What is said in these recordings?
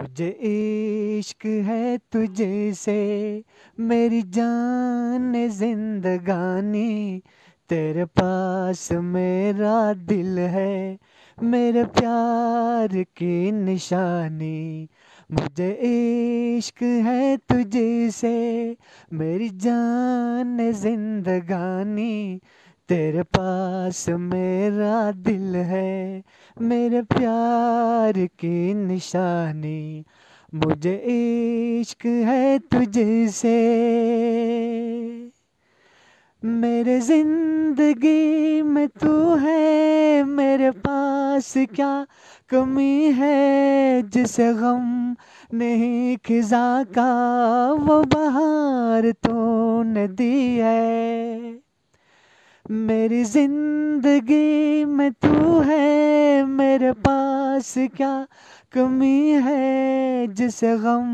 मुझे इश्क है तुझसे मेरी जान जिंदगानी तेरे पास मेरा दिल है मेरे प्यार की निशानी मुझे इश्क है तुझसे मेरी जान जिंदगानी तेरे पास मेरा दिल है मेरे प्यार की निशानी मुझे इश्क है तुझसे मेरे जिंदगी में तू है मेरे पास क्या कमी है जिसे गम नहीं खिजा का वो बहार तूने दी है मेरी जिंदगी में तू है मेरे पास क्या कमी है जिसे गम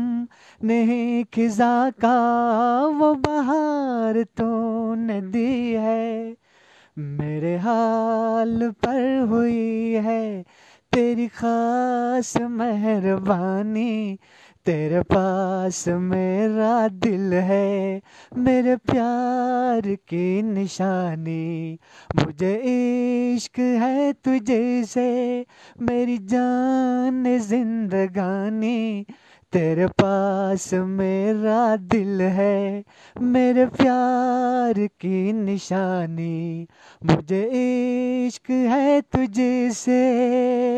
नहीं खिजा का वो बहार तो नदी है मेरे हाल पर हुई है तेरी खास मेहरबानी तेरे पास मेरा दिल है मेरे प्यार की निशानी मुझे इश्क है तुझे से मेरी जान जिंदगानी तेरे पास मेरा दिल है मेरे प्यार की निशानी मुझे इश्क है तुझे से